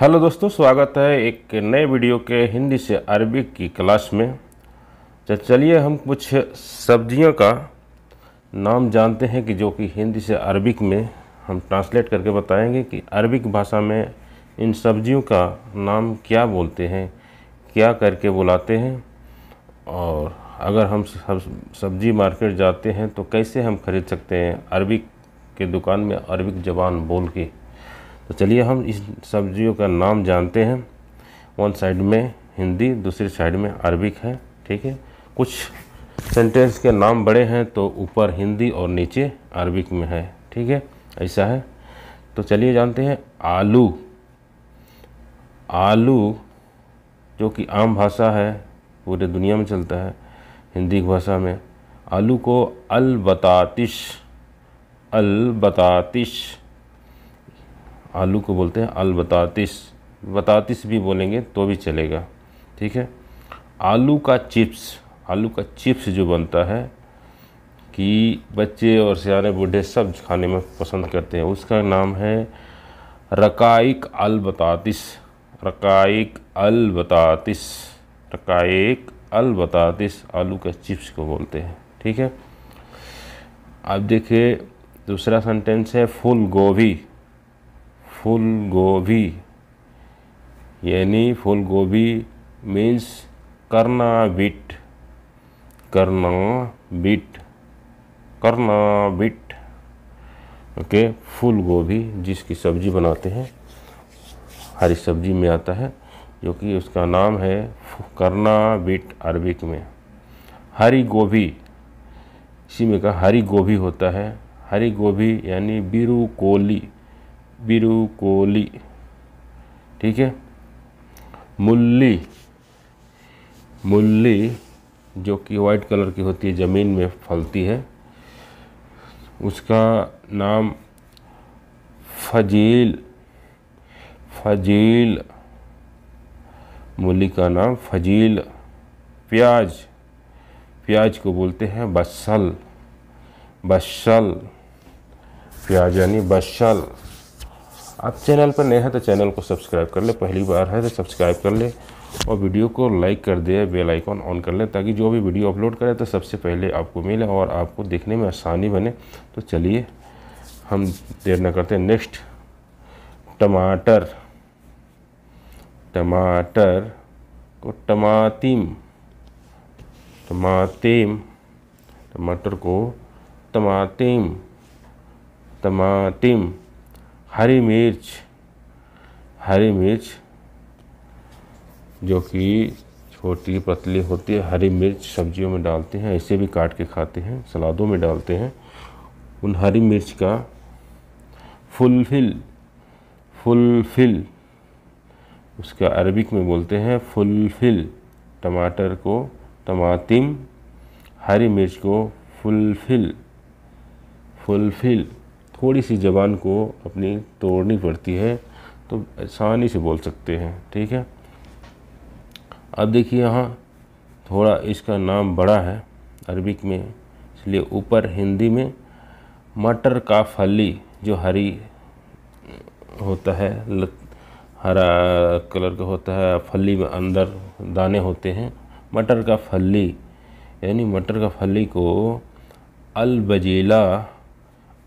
hello दोस्तों स्वागत है एक नए वीडियो के हिंदी से अरबी की क्लास में तो चलिए हम कुछ सब्जियों का नाम जानते हैं कि जो कि हिंदी से अरबिक में हम ट्रांसलेट करके बताएंगे कि अरबिक भाषा में इन सब्जियों का नाम क्या बोलते हैं क्या करके बुलाते हैं और अगर हम सब्ज़ी मार्केट जाते हैं तो कैसे हम खरीद सकते हैं अरबिक के दुकान में अरबिक जबान बोल के तो चलिए हम इस सब्जियों का नाम जानते हैं वन साइड में हिंदी दूसरी साइड में अरबिक है ठीक है कुछ सेंटेंस के नाम बड़े हैं तो ऊपर हिंदी और नीचे अरबिक में है ठीक है ऐसा है तो चलिए जानते हैं आलू आलू जो कि आम भाषा है पूरे दुनिया में चलता है हिंदी भाषा में आलू को अलबतातिश अलबतातिश आलू को बोलते हैं अल बतातिस बतातिस भी बोलेंगे तो भी चलेगा ठीक है आलू का चिप्स आलू का चिप्स जो बनता है कि बच्चे और सियाने बूढ़े सब खाने में पसंद करते हैं उसका नाम है रकाइक अल बतातिस रकाइक अल बतातिस रकाइक अल बतातिस आलू का चिप्स को बोलते हैं ठीक है आप देखिए दूसरा सेंटेंस है फूल गोभी फूल गोभी यानी फूल गोभी मीन्स करना बिट करना बिट करना बिट ओके फूल गोभी जिसकी सब्ज़ी बनाते हैं हरी सब्जी में आता है जो कि उसका नाम है करना बिट अरबिक में हरी गोभी इसी में कहा हरी गोभी होता है हरी गोभी यानी बिरू कोली बिरुकोली ठीक है मुल्ली मुल्ली जो कि वाइट कलर की होती है ज़मीन में फलती है उसका नाम फजील फजील मूली का नाम फजील प्याज प्याज को बोलते हैं बसल बसल प्याज यानी बसल आप चैनल पर नए हैं तो चैनल को सब्सक्राइब कर ले पहली बार है तो सब्सक्राइब कर ले और वीडियो को लाइक कर दे बेल आइकॉन ऑन कर लें ताकि जो भी वीडियो अपलोड करें तो सबसे पहले आपको मिले और आपको देखने में आसानी बने तो चलिए हम देर न करते नेक्स्ट टमाटर टमाटर को टमातिम टमातिम टमाटर को टमातीम, तमातिम हरी मिर्च हरी मिर्च जो कि छोटी पतली होती है हरी मिर्च सब्जियों में डालते हैं ऐसे भी काट के खाते हैं सलादों में डालते हैं उन हरी मिर्च का फुलफिल फुलफिल उसका अरबिक में बोलते हैं फुलफिल टमाटर को टमातिम हरी मिर्च को फुलफिल फुलफिल थोड़ी सी ज़बान को अपनी तोड़नी पड़ती है तो आसानी से बोल सकते हैं ठीक है अब देखिए यहाँ थोड़ा इसका नाम बड़ा है अरबिक में इसलिए ऊपर हिंदी में मटर का फली जो हरी होता है हरा कलर का होता है फली में अंदर दाने होते हैं मटर का फली यानी मटर का फली को अलबजीला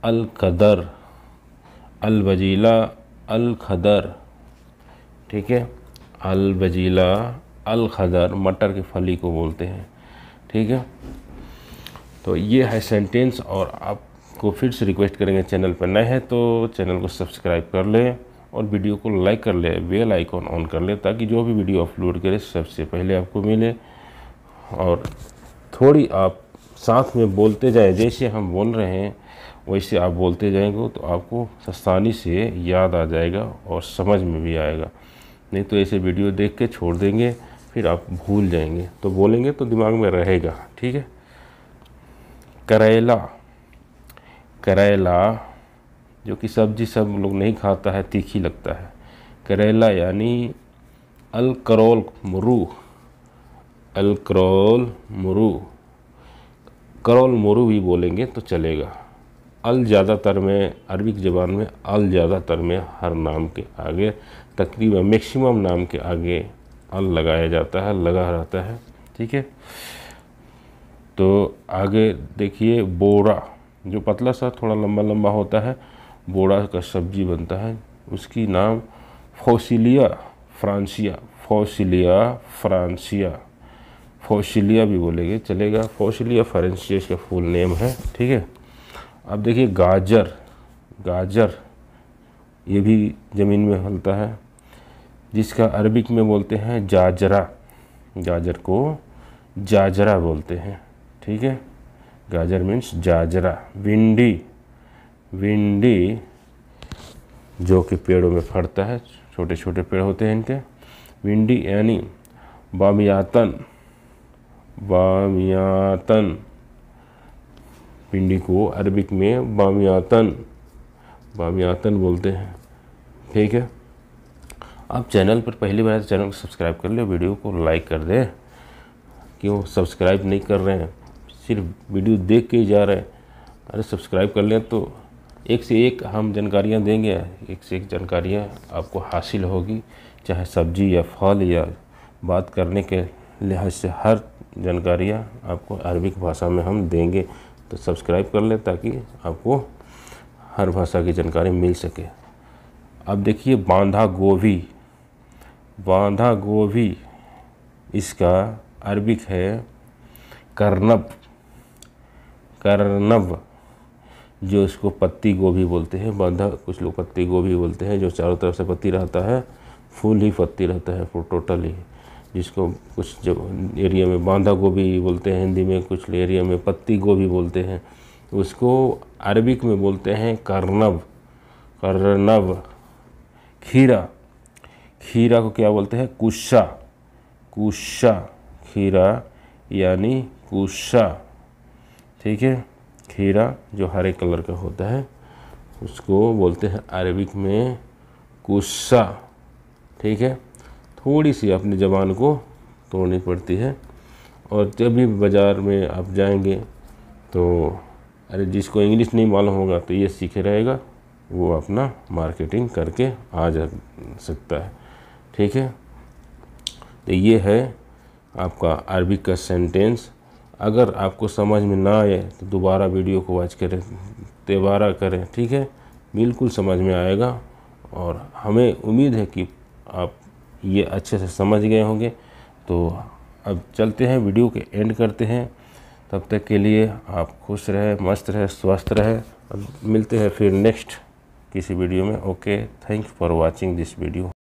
अलकदर अलबजीला अलखदर ठीक है अलबजीला अलखदर मटर की फली को बोलते हैं ठीक है तो ये है सेंटेंस और आपको फिर से रिक्वेस्ट करेंगे चैनल पर नए हैं तो चैनल को सब्सक्राइब कर लें और वीडियो को लाइक कर ले बेल आइकॉन ऑन कर ले ताकि जो भी वीडियो अपलोड करे सबसे पहले आपको मिले और थोड़ी आप साथ में बोलते जाए जैसे हम बोल रहे हैं वैसे आप बोलते जाएंगे तो आपको आसानी से याद आ जाएगा और समझ में भी आएगा नहीं तो ऐसे वीडियो देख के छोड़ देंगे फिर आप भूल जाएंगे तो बोलेंगे तो दिमाग में रहेगा ठीक है करेला करेला जो कि सब्जी सब लोग नहीं खाता है तीखी लगता है करेला यानी अलकरोल मुरू अलकरोल मुरू करोल मुरू भी बोलेंगे तो चलेगा अल ज़्यादातर में अरबिक ज़बान में अल ज़्यादातर में हर नाम के आगे तकरीबन मैक्सिमम नाम के आगे अल लगाया जाता है लगा रहता है ठीक है तो आगे देखिए बोरा जो पतला सा थोड़ा लंबा लंबा होता है बोरा का सब्जी बनता है उसकी नाम फोसिलिया फ्रांसिया फोसिलिया फ्रांसिया फोसिलिया भी बोलेंगे चलेगा फोसिलिया फ्रांसिया इसका फुल नेम है ठीक है अब देखिए गाजर गाजर ये भी ज़मीन में फलता है जिसका अरबिक में बोलते हैं जाजरा गाजर को जाजरा बोलते हैं ठीक है गाजर मीन्स जाजरा भिंडी भिंडी जो कि पेड़ों में फटता है छोटे छोटे पेड़ होते हैं इनके भिंडी यानी बामियातन बामियातन पिंडी को अरबिक में बामियातन बामियातन बोलते हैं ठीक है आप चैनल पर पहली बार तो चैनल को सब्सक्राइब कर ले वीडियो को लाइक कर दें क्यों सब्सक्राइब नहीं कर रहे हैं सिर्फ वीडियो देख के ही जा रहे हैं अरे सब्सक्राइब कर लें तो एक से एक हम जानकारियाँ देंगे एक से एक जानकारियाँ आपको हासिल होगी चाहे सब्जी या फल या बात करने के लिहाज से हर जानकारियाँ आपको अरबिक भाषा में हम देंगे तो सब्सक्राइब कर लें ताकि आपको हर भाषा की जानकारी मिल सके अब देखिए बांधा गोभी बांधा गोभी इसका अरबिक है करनब करनब जो इसको पत्ती गोभी बोलते हैं बांधा कुछ लोग पत्ती गोभी बोलते हैं जो चारों तरफ से पत्ती रहता है फूल ही पत्ती रहता है टोटली जिसको कुछ जब एरिया में बांधा गोभी बोलते हैं हिंदी में कुछ एरिया में पत्ती गोभी बोलते हैं उसको अरबिक में बोलते हैं करनब करनब खीरा खीरा को क्या बोलते हैं कुशा कुशा खीरा यानी कुशा ठीक है खीरा जो हरे कलर का होता है उसको बोलते हैं अरबिक में कुशा ठीक है थोड़ी सी अपनी ज़बान को तोड़नी पड़ती है और जब भी बाज़ार में आप जाएंगे तो अरे जिसको इंग्लिश नहीं मालूम होगा तो ये सीखे रहेगा वो अपना मार्केटिंग करके आ जा सकता है ठीक है तो ये है आपका अरबिक का सेंटेंस अगर आपको समझ में ना आए तो दोबारा वीडियो को वॉच करें दोबारा करें ठीक है बिल्कुल समझ में आएगा और हमें उम्मीद है कि आप ये अच्छे से समझ गए होंगे तो अब चलते हैं वीडियो के एंड करते हैं तब तक के लिए आप खुश रहें मस्त रहें स्वस्थ रहें मिलते हैं फिर नेक्स्ट किसी वीडियो में okay thank for watching this video